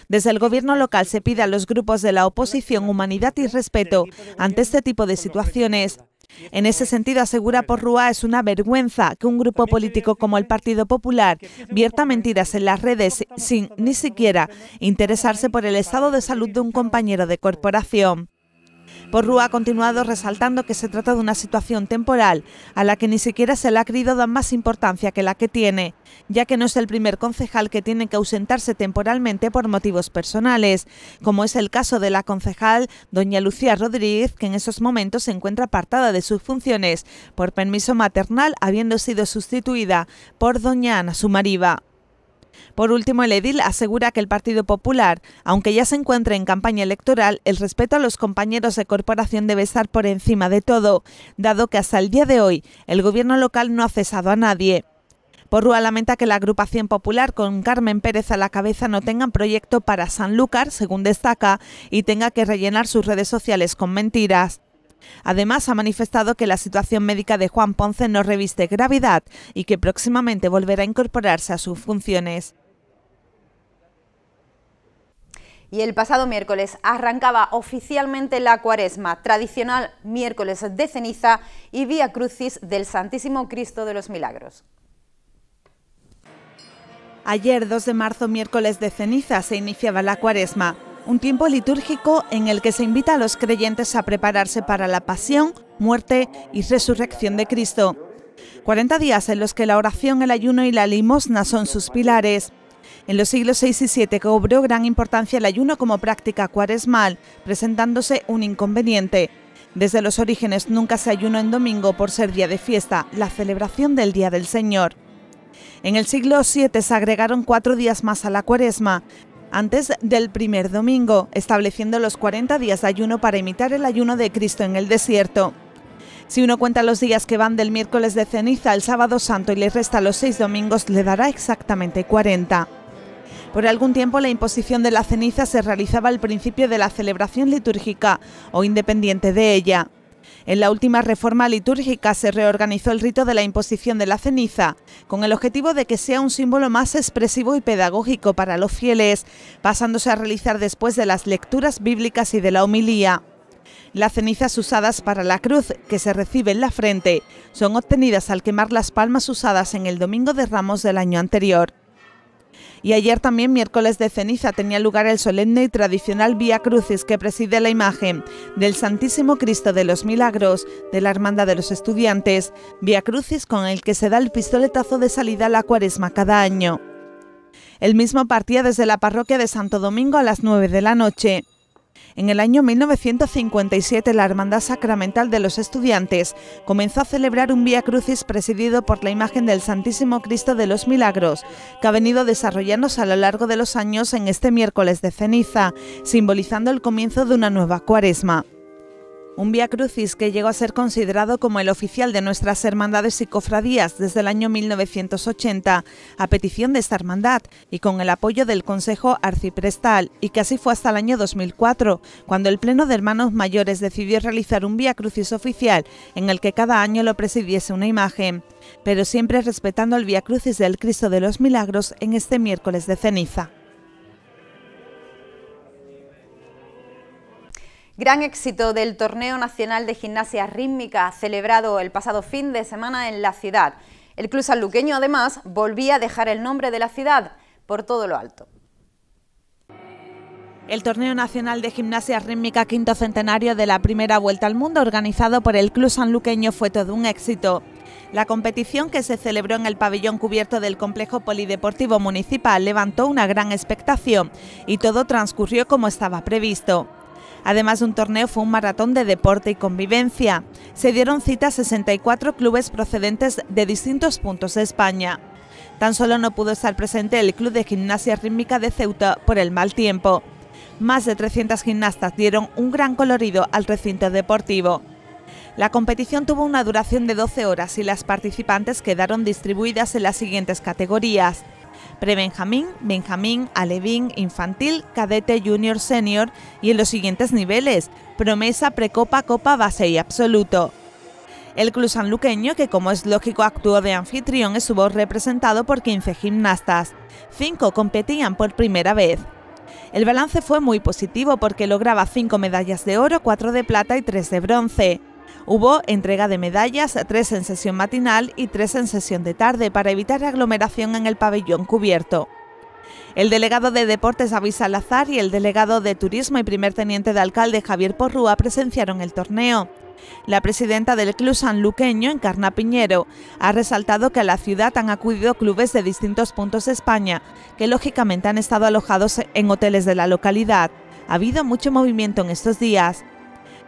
Desde el gobierno local se pide a los grupos de la oposición humanidad y respeto ante este tipo de este situaciones en ese sentido, asegura Porrua, es una vergüenza que un grupo político como el Partido Popular vierta mentiras en las redes sin ni siquiera interesarse por el estado de salud de un compañero de corporación. Porrua ha continuado resaltando que se trata de una situación temporal a la que ni siquiera se le ha querido dar más importancia que la que tiene, ya que no es el primer concejal que tiene que ausentarse temporalmente por motivos personales, como es el caso de la concejal doña Lucía Rodríguez, que en esos momentos se encuentra apartada de sus funciones por permiso maternal, habiendo sido sustituida por doña Ana Sumariva. Por último, el edil asegura que el Partido Popular, aunque ya se encuentre en campaña electoral, el respeto a los compañeros de corporación debe estar por encima de todo, dado que hasta el día de hoy el gobierno local no ha cesado a nadie. Porrúa lamenta que la agrupación popular con Carmen Pérez a la cabeza no tengan proyecto para Sanlúcar, según destaca, y tenga que rellenar sus redes sociales con mentiras. Además, ha manifestado que la situación médica de Juan Ponce no reviste gravedad y que próximamente volverá a incorporarse a sus funciones. Y el pasado miércoles arrancaba oficialmente la cuaresma, tradicional miércoles de ceniza y vía crucis del Santísimo Cristo de los Milagros. Ayer, 2 de marzo, miércoles de ceniza, se iniciaba la cuaresma un tiempo litúrgico en el que se invita a los creyentes a prepararse para la pasión, muerte y resurrección de Cristo. 40 días en los que la oración, el ayuno y la limosna son sus pilares. En los siglos 6 y 7 cobró gran importancia el ayuno como práctica cuaresmal, presentándose un inconveniente. Desde los orígenes nunca se ayunó en domingo por ser día de fiesta, la celebración del Día del Señor. En el siglo VII se agregaron cuatro días más a la cuaresma, antes del primer domingo, estableciendo los 40 días de ayuno para imitar el ayuno de Cristo en el desierto. Si uno cuenta los días que van del miércoles de ceniza al sábado santo y le resta los seis domingos, le dará exactamente 40. Por algún tiempo la imposición de la ceniza se realizaba al principio de la celebración litúrgica o independiente de ella. En la última reforma litúrgica se reorganizó el rito de la imposición de la ceniza, con el objetivo de que sea un símbolo más expresivo y pedagógico para los fieles, pasándose a realizar después de las lecturas bíblicas y de la homilía. Las cenizas usadas para la cruz que se recibe en la frente son obtenidas al quemar las palmas usadas en el Domingo de Ramos del año anterior. Y ayer también, miércoles de ceniza, tenía lugar el solemne y tradicional Vía Crucis que preside la imagen del Santísimo Cristo de los Milagros de la Hermandad de los Estudiantes, Vía Crucis con el que se da el pistoletazo de salida a la cuaresma cada año. El mismo partía desde la parroquia de Santo Domingo a las 9 de la noche. En el año 1957, la Hermandad Sacramental de los Estudiantes comenzó a celebrar un Vía Crucis presidido por la imagen del Santísimo Cristo de los Milagros, que ha venido desarrollándose a lo largo de los años en este miércoles de ceniza, simbolizando el comienzo de una nueva cuaresma. Un Via Crucis que llegó a ser considerado como el oficial de nuestras hermandades y cofradías desde el año 1980, a petición de esta hermandad y con el apoyo del Consejo Arciprestal, y que así fue hasta el año 2004, cuando el Pleno de Hermanos Mayores decidió realizar un Via Crucis oficial en el que cada año lo presidiese una imagen, pero siempre respetando el Via Crucis del Cristo de los Milagros en este miércoles de ceniza. Gran éxito del Torneo Nacional de Gimnasia Rítmica celebrado el pasado fin de semana en la ciudad. El club sanluqueño además volvía a dejar el nombre de la ciudad por todo lo alto. El Torneo Nacional de Gimnasia Rítmica quinto centenario de la primera vuelta al mundo organizado por el Club Sanluqueño fue todo un éxito. La competición que se celebró en el pabellón cubierto del complejo polideportivo municipal levantó una gran expectación y todo transcurrió como estaba previsto. Además de un torneo fue un maratón de deporte y convivencia. Se dieron cita 64 clubes procedentes de distintos puntos de España. Tan solo no pudo estar presente el Club de Gimnasia Rítmica de Ceuta por el mal tiempo. Más de 300 gimnastas dieron un gran colorido al recinto deportivo. La competición tuvo una duración de 12 horas y las participantes quedaron distribuidas en las siguientes categorías prebenjamín, benjamín, alevín, infantil, cadete, junior, senior y en los siguientes niveles, promesa, precopa, copa, base y absoluto. El club sanluqueño, que como es lógico actuó de anfitrión, estuvo representado por 15 gimnastas. Cinco competían por primera vez. El balance fue muy positivo porque lograba cinco medallas de oro, cuatro de plata y tres de bronce. Hubo entrega de medallas, tres en sesión matinal y tres en sesión de tarde, para evitar aglomeración en el pabellón cubierto. El delegado de Deportes Avis Salazar y el delegado de Turismo y primer teniente de alcalde Javier Porrúa presenciaron el torneo. La presidenta del club sanluqueño, Encarna Piñero, ha resaltado que a la ciudad han acudido clubes de distintos puntos de España, que lógicamente han estado alojados en hoteles de la localidad. Ha habido mucho movimiento en estos días.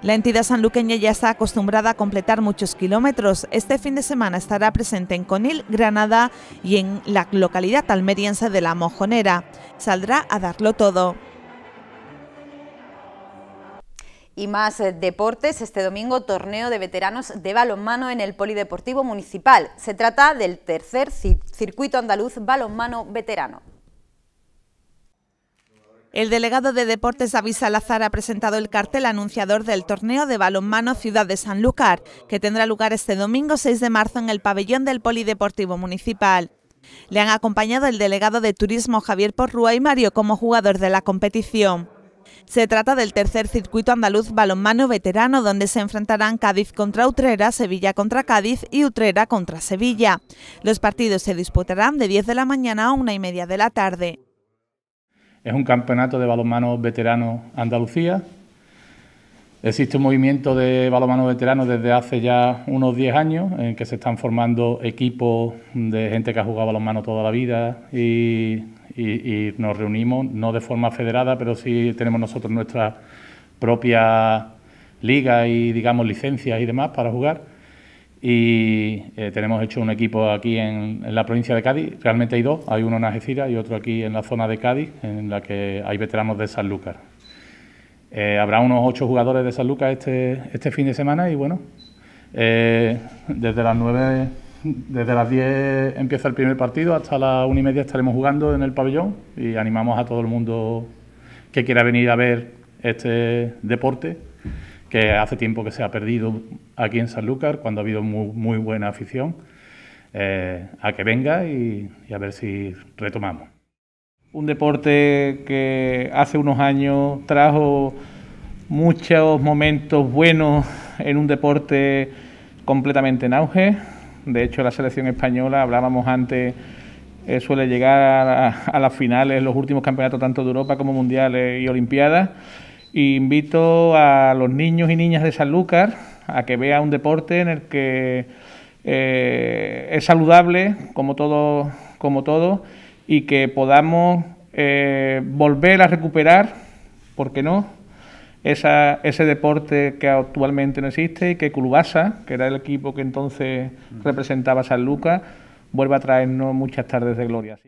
La entidad sanluqueña ya está acostumbrada a completar muchos kilómetros. Este fin de semana estará presente en Conil, Granada y en la localidad almeriense de La Mojonera. Saldrá a darlo todo. Y más eh, deportes, este domingo torneo de veteranos de balonmano en el Polideportivo Municipal. Se trata del tercer circuito andaluz balonmano veterano. El delegado de Deportes David Salazar ha presentado el cartel anunciador del torneo de balonmano Ciudad de Sanlúcar, que tendrá lugar este domingo 6 de marzo en el pabellón del Polideportivo Municipal. Le han acompañado el delegado de Turismo Javier Porrúa y Mario como jugador de la competición. Se trata del tercer circuito andaluz balonmano veterano donde se enfrentarán Cádiz contra Utrera, Sevilla contra Cádiz y Utrera contra Sevilla. Los partidos se disputarán de 10 de la mañana a una y media de la tarde. Es un campeonato de balonmano veterano Andalucía. Existe un movimiento de balonmano veterano desde hace ya unos 10 años en que se están formando equipos de gente que ha jugado balonmano toda la vida y, y nos reunimos, no de forma federada, pero sí tenemos nosotros nuestra propia liga y digamos licencias y demás para jugar y eh, tenemos hecho un equipo aquí en, la provincia de Cádiz. Realmente hay dos, hay uno en Algeciras y otro aquí en la zona de Cádiz, en la que hay veteranos de Sanlúcar. Eh, habrá unos ocho jugadores de Sanlúcar este, este fin de semana y bueno, eh, desde las nueve, desde las 10 empieza el primer partido, hasta las una y media estaremos jugando en el pabellón y animamos a todo el mundo que quiera venir a ver este deporte que hace tiempo que se ha perdido aquí en Sanlúcar, cuando ha habido muy, buena afición, eh, a que venga y, a ver si retomamos. Un deporte que hace unos años trajo muchos momentos buenos en un deporte completamente en auge. De hecho, la selección española, hablábamos antes, eh, suele llegar a, a, las finales, los últimos campeonatos tanto de Europa como mundiales y Olimpiadas invito a los niños y niñas de San Sanlúcar a que vean un deporte en el que eh, es saludable, como todo, como todo, y que podamos eh, volver a recuperar, ¿por qué no? ese deporte que actualmente no existe y que Culubasa, que era el equipo que entonces representaba San Lucas, vuelva a traernos muchas tardes de gloria.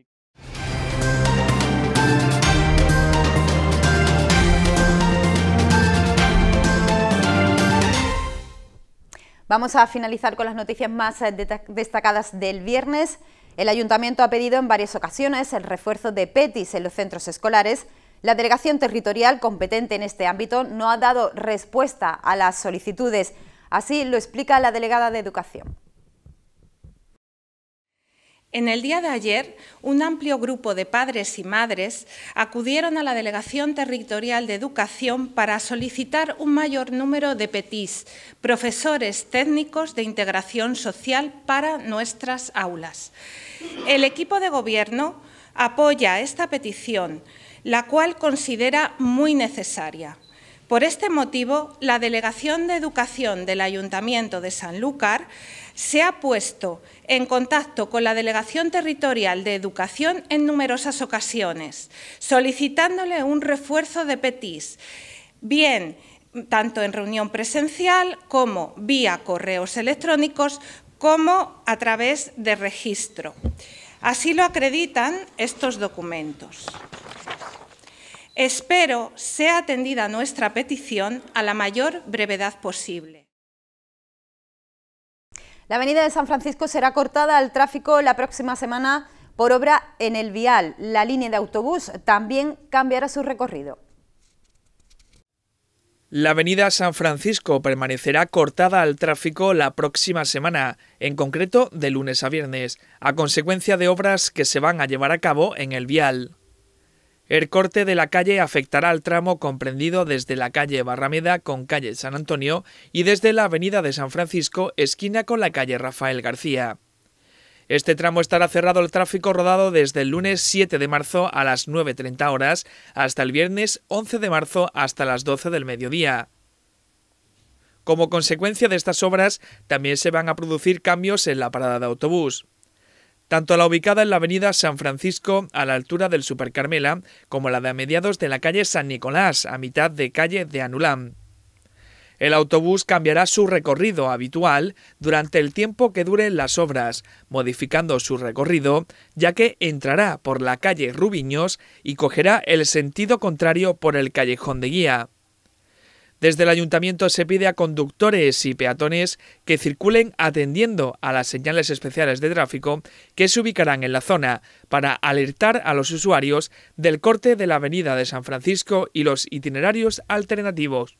Vamos a finalizar con las noticias más eh, destacadas del viernes. El ayuntamiento ha pedido en varias ocasiones el refuerzo de PETIS en los centros escolares. La delegación territorial competente en este ámbito no ha dado respuesta a las solicitudes. Así lo explica la delegada de Educación. En el día de ayer, un amplio grupo de padres y madres acudieron a la Delegación Territorial de Educación para solicitar un mayor número de PETIS, profesores técnicos de integración social para nuestras aulas. El equipo de Gobierno apoya esta petición, la cual considera muy necesaria. Por este motivo, la Delegación de Educación del Ayuntamiento de Sanlúcar se ha puesto en contacto con la Delegación Territorial de Educación en numerosas ocasiones, solicitándole un refuerzo de PETIS, bien tanto en reunión presencial como vía correos electrónicos, como a través de registro. Así lo acreditan estos documentos. Espero sea atendida nuestra petición a la mayor brevedad posible. La avenida de San Francisco será cortada al tráfico la próxima semana por obra en el vial. La línea de autobús también cambiará su recorrido. La avenida San Francisco permanecerá cortada al tráfico la próxima semana, en concreto de lunes a viernes, a consecuencia de obras que se van a llevar a cabo en el vial. El corte de la calle afectará al tramo comprendido desde la calle Barrameda con calle San Antonio y desde la avenida de San Francisco esquina con la calle Rafael García. Este tramo estará cerrado al tráfico rodado desde el lunes 7 de marzo a las 9.30 horas hasta el viernes 11 de marzo hasta las 12 del mediodía. Como consecuencia de estas obras, también se van a producir cambios en la parada de autobús tanto la ubicada en la avenida San Francisco a la altura del Super Carmela como la de a mediados de la calle San Nicolás a mitad de calle de Anulán. El autobús cambiará su recorrido habitual durante el tiempo que duren las obras, modificando su recorrido, ya que entrará por la calle Rubiños y cogerá el sentido contrario por el callejón de guía. Desde el ayuntamiento se pide a conductores y peatones que circulen atendiendo a las señales especiales de tráfico que se ubicarán en la zona para alertar a los usuarios del corte de la avenida de San Francisco y los itinerarios alternativos.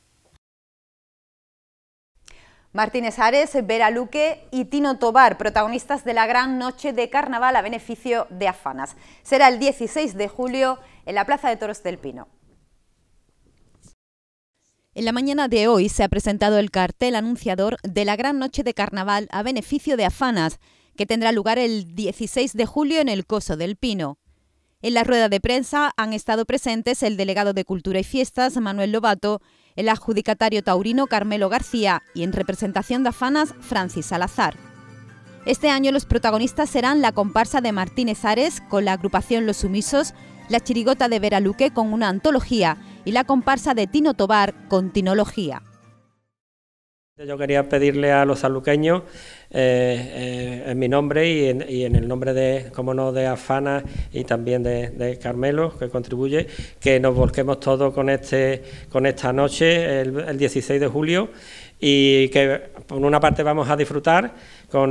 Martínez Ares, Vera Luque y Tino Tobar, protagonistas de la gran noche de carnaval a beneficio de Afanas. Será el 16 de julio en la Plaza de Toros del Pino. En la mañana de hoy se ha presentado el cartel anunciador de la Gran Noche de Carnaval a beneficio de Afanas, que tendrá lugar el 16 de julio en el Coso del Pino. En la rueda de prensa han estado presentes el delegado de Cultura y Fiestas, Manuel Lobato, el adjudicatario taurino Carmelo García y en representación de Afanas, Francis Salazar. Este año los protagonistas serán la comparsa de Martínez Ares con la agrupación Los Sumisos, la chirigota de Veraluque con una antología y la comparsa de Tino Tobar con Tinología. Yo quería pedirle a los saluqueños, eh, eh, en mi nombre y en, el nombre de, como no, de Afana y también de, Carmelo, que contribuye, que nos volquemos todos con, este, con esta noche, el 16 de julio, y que por una parte vamos a disfrutar,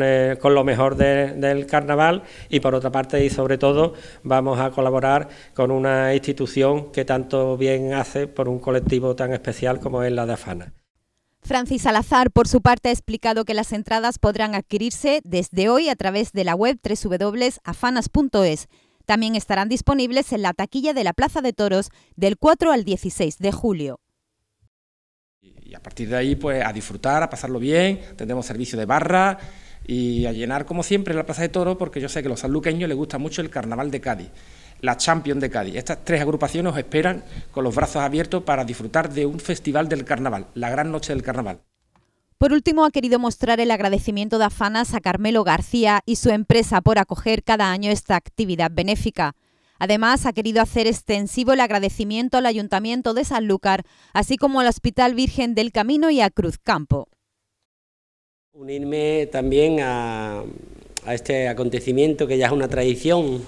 eh, con, lo mejor del carnaval y por otra parte y sobre todo vamos a colaborar con una institución que tanto bien hace por un colectivo tan especial como es la de Afana. Francis Salazar, por su parte, ha explicado que las entradas podrán adquirirse desde hoy a través de la web www.afanas.es. También estarán disponibles en la taquilla de la Plaza de Toros del 4 al 16 de julio. Y a partir de ahí, pues a disfrutar, a pasarlo bien, tendremos servicio de barra, y a llenar como siempre la Plaza de Toro porque yo sé que a los sanluqueños les gusta mucho el Carnaval de Cádiz, la Champion de Cádiz. Estas tres agrupaciones os esperan con los brazos abiertos para disfrutar de un festival del carnaval, la gran noche del carnaval. Por último, ha querido mostrar el agradecimiento de Afanas a Carmelo García y su empresa por acoger cada año esta actividad benéfica. Además, ha querido hacer extensivo el agradecimiento al Ayuntamiento de Sanlúcar, así como al Hospital Virgen del Camino y a Cruzcampo. Unirme también a, este acontecimiento que ya es una tradición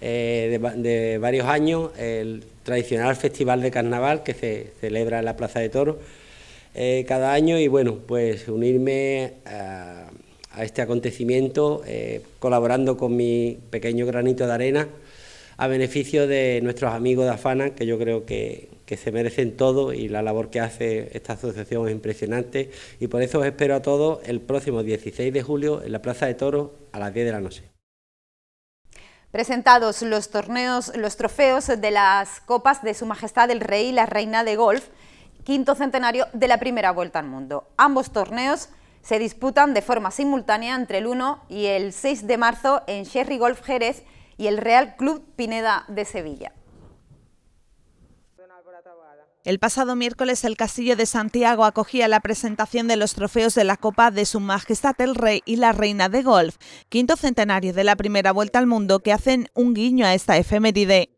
eh, de, varios años, el tradicional Festival de Carnaval que se celebra en la Plaza de Toros eh, cada año y bueno, pues unirme a, este acontecimiento eh, colaborando con mi pequeño granito de arena a beneficio de nuestros amigos de Afana, que yo creo que, se merecen todo y la labor que hace esta asociación es impresionante. Y por eso os espero a todos el próximo 16 de julio en la Plaza de Toros a las 10 de la noche. Presentados los torneos, los trofeos de las copas de Su Majestad el Rey y la Reina de Golf, quinto centenario de la primera vuelta al mundo. Ambos torneos se disputan de forma simultánea entre el 1 y el 6 de marzo en Sherry Golf Jerez y el Real Club Pineda de Sevilla. El pasado miércoles el Castillo de Santiago acogía la presentación de los trofeos de la Copa de Su Majestad el Rey y la Reina de Golf, quinto centenario de la primera vuelta al mundo que hacen un guiño a esta efeméride.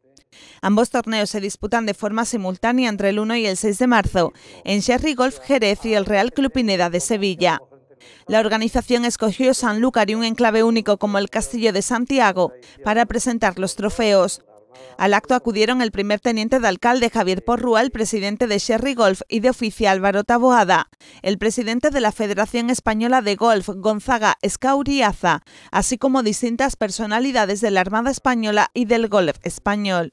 Ambos torneos se disputan de forma simultánea entre el 1 y el 6 de marzo en Sherry Golf Jerez y el Real Club Pineda de Sevilla. La organización escogió Sanlúcar y un enclave único como el Castillo de Santiago para presentar los trofeos. Al acto acudieron el primer teniente de alcalde Javier Porrúa, el presidente de Sherry Golf y de oficial Álvaro Taboada, el presidente de la Federación Española de Golf Gonzaga Escauriaza, así como distintas personalidades de la Armada Española y del golf español.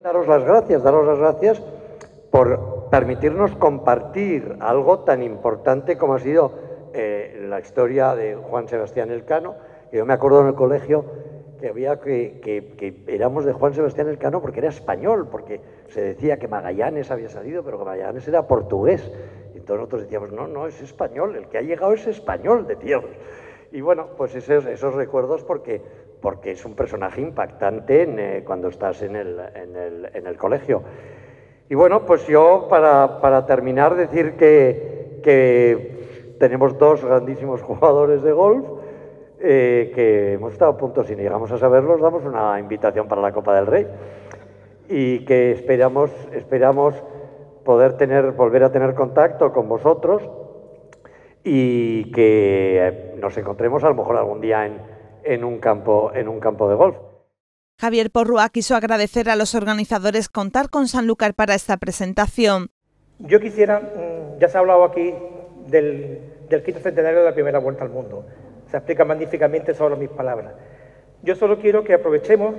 Daros las gracias, daros las gracias por permitirnos compartir algo tan importante como ha sido eh, la historia de Juan Sebastián Elcano. Yo me acuerdo en el colegio que había que, éramos de Juan Sebastián Elcano porque era español, porque se decía que Magallanes había salido, pero que Magallanes era portugués. Entonces nosotros decíamos, no, no, es español, el que ha llegado es español, de tierra... Y bueno, pues esos, recuerdos porque, es un personaje impactante eh, cuando estás en el colegio. Y bueno, pues yo para, terminar decir que, tenemos dos grandísimos jugadores de golf eh, que hemos estado a punto, si no llegamos a saberlos, damos una invitación para la Copa del Rey y que esperamos, esperamos poder tener, volver a tener contacto con vosotros y que nos encontremos a lo mejor algún día en un campo en un campo de golf. Javier Porrua quiso agradecer a los organizadores contar con Sanlúcar para esta presentación. Yo quisiera, mm, ya se ha hablado aquí del, quinto centenario de la primera vuelta al mundo. Se explica magníficamente solo mis palabras. Yo solo quiero que aprovechemos,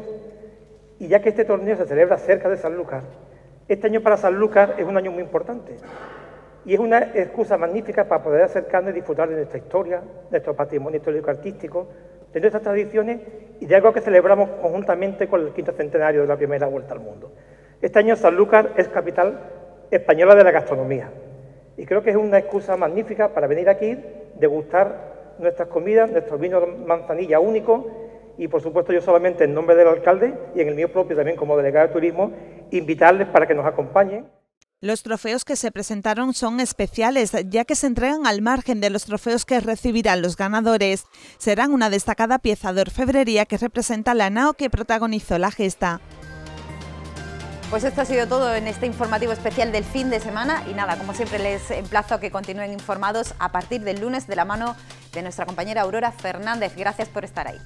y ya que este torneo se celebra cerca de Sanlúcar, este año para Sanlúcar es un año muy importante y es una excusa magnífica para poder acercarnos y disfrutar de nuestra historia, de nuestro patrimonio histórico-artístico, de nuestras tradiciones y de algo que celebramos conjuntamente con el quinto centenario de la primera vuelta al mundo. Este año Sanlúcar es capital española de la gastronomía y creo que es una excusa magnífica para venir aquí, degustar nuestras comidas, nuestro vino de manzanilla único y por supuesto yo solamente en nombre del alcalde y en el mío propio también como delegado de turismo, invitarles para que nos acompañen. Los trofeos que se presentaron son especiales, ya que se entregan al margen de los trofeos que recibirán los ganadores. Serán una destacada pieza de orfebrería que representa la nao que protagonizó la gesta. Pues esto ha sido todo en este informativo especial del fin de semana y nada, como siempre les emplazo a que continúen informados a partir del lunes de la mano de nuestra compañera Aurora Fernández. Gracias por estar ahí.